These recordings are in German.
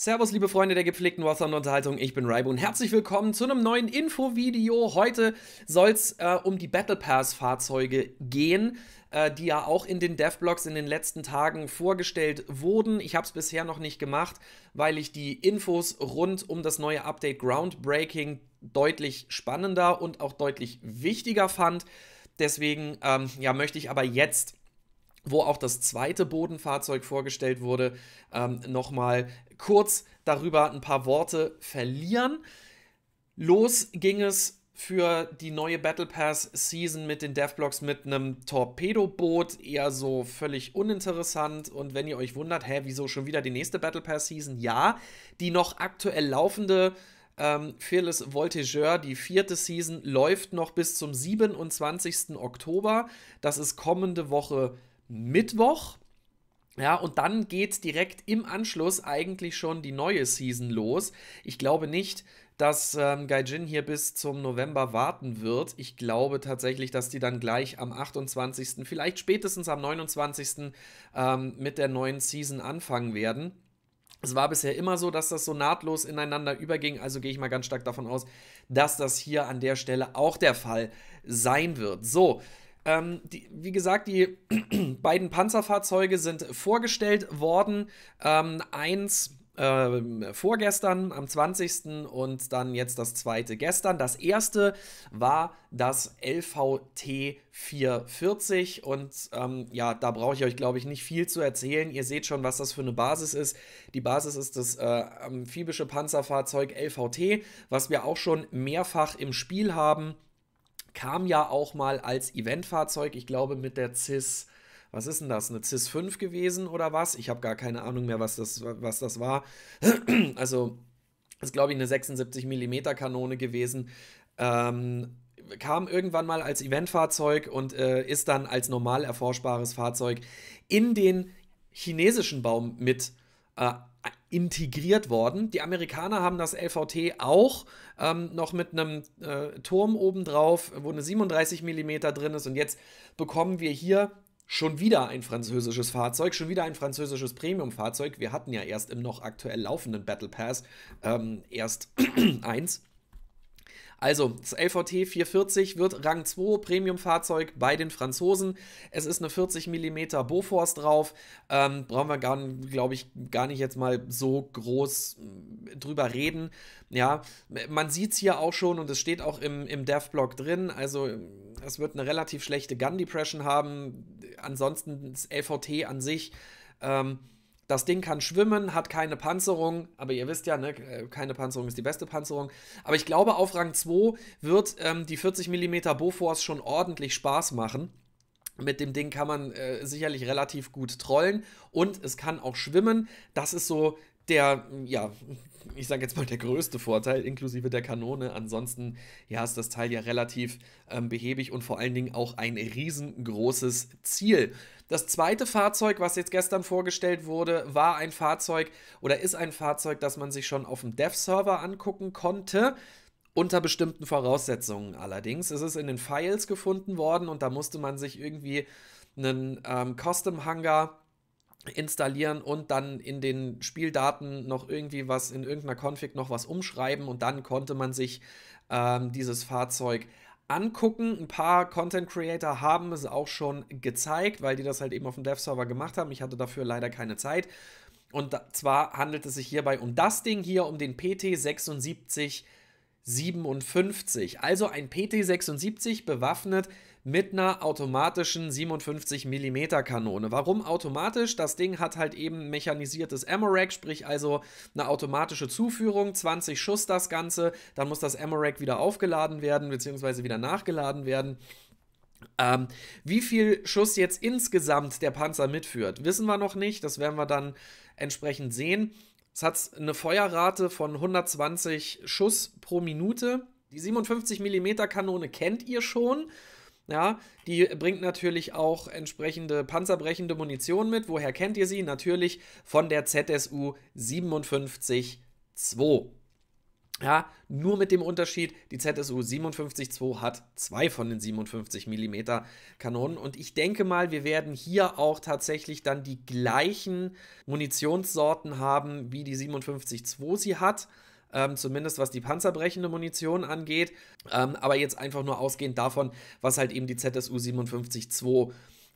Servus, liebe Freunde der gepflegten Western Unterhaltung, ich bin Raibo und herzlich willkommen zu einem neuen Infovideo. Heute soll es äh, um die Battle Pass Fahrzeuge gehen, äh, die ja auch in den Devblogs in den letzten Tagen vorgestellt wurden. Ich habe es bisher noch nicht gemacht, weil ich die Infos rund um das neue Update Groundbreaking deutlich spannender und auch deutlich wichtiger fand. Deswegen ähm, ja, möchte ich aber jetzt wo auch das zweite Bodenfahrzeug vorgestellt wurde, ähm, nochmal kurz darüber ein paar Worte verlieren. Los ging es für die neue Battle Pass Season mit den Deathblocks mit einem Torpedoboot eher so völlig uninteressant. Und wenn ihr euch wundert, hä, wieso schon wieder die nächste Battle Pass Season? Ja, die noch aktuell laufende ähm, Fearless Voltigeur, die vierte Season, läuft noch bis zum 27. Oktober. Das ist kommende Woche Mittwoch. Ja, und dann geht direkt im Anschluss eigentlich schon die neue Season los. Ich glaube nicht, dass ähm, Gaijin hier bis zum November warten wird. Ich glaube tatsächlich, dass die dann gleich am 28., vielleicht spätestens am 29. Ähm, mit der neuen Season anfangen werden. Es war bisher immer so, dass das so nahtlos ineinander überging, also gehe ich mal ganz stark davon aus, dass das hier an der Stelle auch der Fall sein wird. So, ähm, die, wie gesagt, die beiden Panzerfahrzeuge sind vorgestellt worden. Ähm, eins äh, vorgestern am 20. und dann jetzt das zweite gestern. Das erste war das LVT 440 und ähm, ja, da brauche ich euch, glaube ich, nicht viel zu erzählen. Ihr seht schon, was das für eine Basis ist. Die Basis ist das äh, amphibische Panzerfahrzeug LVT, was wir auch schon mehrfach im Spiel haben kam ja auch mal als Eventfahrzeug, ich glaube mit der CIS, was ist denn das, eine CIS 5 gewesen oder was? Ich habe gar keine Ahnung mehr, was das, was das war. also das ist, glaube ich, eine 76 mm Kanone gewesen. Ähm, kam irgendwann mal als Eventfahrzeug und äh, ist dann als normal erforschbares Fahrzeug in den chinesischen Baum mit äh, integriert worden. Die Amerikaner haben das LVT auch ähm, noch mit einem äh, Turm obendrauf, wo eine 37 mm drin ist. Und jetzt bekommen wir hier schon wieder ein französisches Fahrzeug, schon wieder ein französisches Premium-Fahrzeug. Wir hatten ja erst im noch aktuell laufenden Battle Pass ähm, erst eins. Also, das LVT 440 wird Rang 2 Premium-Fahrzeug bei den Franzosen. Es ist eine 40 mm Bofors drauf. Ähm, brauchen wir, glaube ich, gar nicht jetzt mal so groß mm, drüber reden. Ja, man sieht es hier auch schon und es steht auch im, im Dev-Blog drin. Also, es wird eine relativ schlechte Gun-Depression haben. Ansonsten das LVT an sich. Ähm, das Ding kann schwimmen, hat keine Panzerung, aber ihr wisst ja, ne, äh, keine Panzerung ist die beste Panzerung. Aber ich glaube, auf Rang 2 wird ähm, die 40 mm Bofors schon ordentlich Spaß machen. Mit dem Ding kann man äh, sicherlich relativ gut trollen und es kann auch schwimmen. Das ist so der, ja, ich sage jetzt mal der größte Vorteil, inklusive der Kanone. Ansonsten, ja, ist das Teil ja relativ ähm, behäbig und vor allen Dingen auch ein riesengroßes Ziel. Das zweite Fahrzeug, was jetzt gestern vorgestellt wurde, war ein Fahrzeug oder ist ein Fahrzeug, das man sich schon auf dem Dev-Server angucken konnte. Unter bestimmten Voraussetzungen allerdings. Es ist in den Files gefunden worden und da musste man sich irgendwie einen ähm, Custom-Hangar installieren und dann in den Spieldaten noch irgendwie was, in irgendeiner Config noch was umschreiben und dann konnte man sich ähm, dieses Fahrzeug angucken. Ein paar Content Creator haben es auch schon gezeigt, weil die das halt eben auf dem Dev-Server gemacht haben. Ich hatte dafür leider keine Zeit. Und zwar handelt es sich hierbei um das Ding hier, um den PT76 57. Also ein PT-76 bewaffnet mit einer automatischen 57 mm Kanone. Warum automatisch? Das Ding hat halt eben mechanisiertes Amorak, sprich also eine automatische Zuführung, 20 Schuss das Ganze, dann muss das Amorak wieder aufgeladen werden, beziehungsweise wieder nachgeladen werden. Ähm, wie viel Schuss jetzt insgesamt der Panzer mitführt, wissen wir noch nicht. Das werden wir dann entsprechend sehen. Es hat eine Feuerrate von 120 Schuss pro Minute. Die 57 mm Kanone kennt ihr schon. Ja, die bringt natürlich auch entsprechende panzerbrechende Munition mit. Woher kennt ihr sie? Natürlich von der ZSU 57-2. Ja, nur mit dem Unterschied, die ZSU 57.2 hat zwei von den 57 mm Kanonen und ich denke mal, wir werden hier auch tatsächlich dann die gleichen Munitionssorten haben, wie die 57.2 sie hat. Ähm, zumindest was die panzerbrechende Munition angeht, ähm, aber jetzt einfach nur ausgehend davon, was halt eben die ZSU 57.2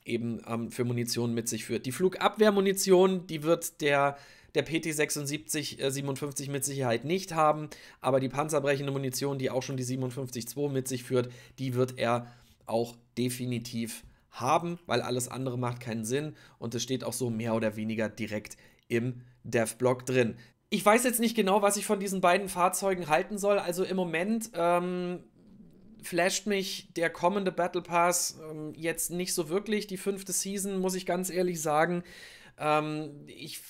eben ähm, für Munition mit sich führt. Die Flugabwehrmunition, die wird der der PT-76 äh, 57 mit Sicherheit nicht haben, aber die panzerbrechende Munition, die auch schon die 57-2 mit sich führt, die wird er auch definitiv haben, weil alles andere macht keinen Sinn und es steht auch so mehr oder weniger direkt im Dev-Block drin. Ich weiß jetzt nicht genau, was ich von diesen beiden Fahrzeugen halten soll. Also im Moment ähm, flasht mich der kommende Battle Pass ähm, jetzt nicht so wirklich. Die fünfte Season, muss ich ganz ehrlich sagen. Ähm, ich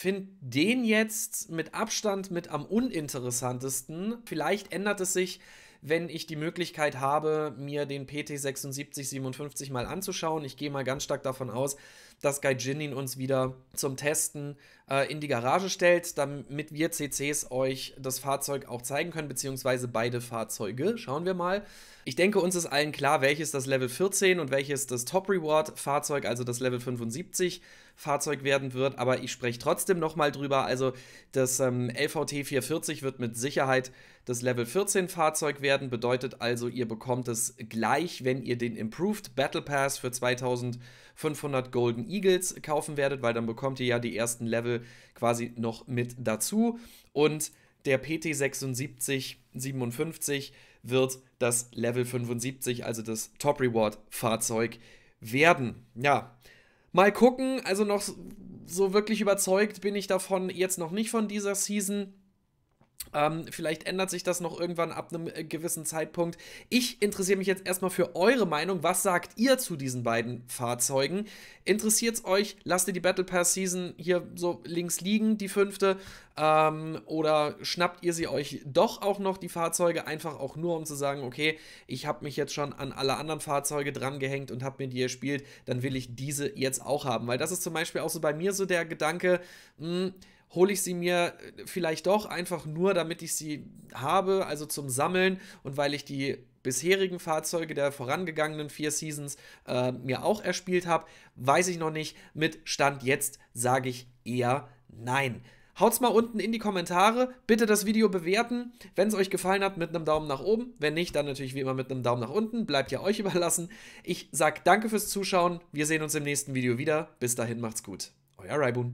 finde den jetzt mit Abstand mit am uninteressantesten. Vielleicht ändert es sich, wenn ich die Möglichkeit habe, mir den PT 7657 mal anzuschauen. Ich gehe mal ganz stark davon aus, dass Gaijinin uns wieder zum Testen äh, in die Garage stellt, damit wir CCs euch das Fahrzeug auch zeigen können, beziehungsweise beide Fahrzeuge. Schauen wir mal. Ich denke, uns ist allen klar, welches das Level 14 und welches das Top Reward Fahrzeug, also das Level 75 Fahrzeug werden wird. Aber ich spreche trotzdem nochmal drüber. Also das ähm, LVT 440 wird mit Sicherheit das Level 14 Fahrzeug werden. Bedeutet also, ihr bekommt es gleich, wenn ihr den Improved Battle Pass für 2500 Golden Eagles kaufen werdet, weil dann bekommt ihr ja die ersten Level quasi noch mit dazu. Und der PT7657 wird das Level 75, also das Top Reward Fahrzeug werden. Ja, mal gucken. Also noch so wirklich überzeugt bin ich davon jetzt noch nicht von dieser Season. Ähm, vielleicht ändert sich das noch irgendwann ab einem äh, gewissen Zeitpunkt. Ich interessiere mich jetzt erstmal für eure Meinung. Was sagt ihr zu diesen beiden Fahrzeugen? Interessiert es euch? Lasst ihr die Battle Pass Season hier so links liegen, die fünfte? Ähm, oder schnappt ihr sie euch doch auch noch, die Fahrzeuge, einfach auch nur, um zu sagen, okay, ich habe mich jetzt schon an alle anderen Fahrzeuge drangehängt und habe mir die gespielt, dann will ich diese jetzt auch haben. Weil das ist zum Beispiel auch so bei mir so der Gedanke, mh, hm, hole ich sie mir äh, vielleicht doch einfach nur, damit ich sie habe, also zum Sammeln und weil ich die bisherigen Fahrzeuge der vorangegangenen vier Seasons äh, mir auch erspielt habe, weiß ich noch nicht. Mit Stand jetzt sage ich eher nein. Haut's mal unten in die Kommentare, bitte das Video bewerten, wenn es euch gefallen hat, mit einem Daumen nach oben, wenn nicht, dann natürlich wie immer mit einem Daumen nach unten, bleibt ja euch überlassen. Ich sag danke fürs Zuschauen, wir sehen uns im nächsten Video wieder, bis dahin macht's gut, euer Raibun.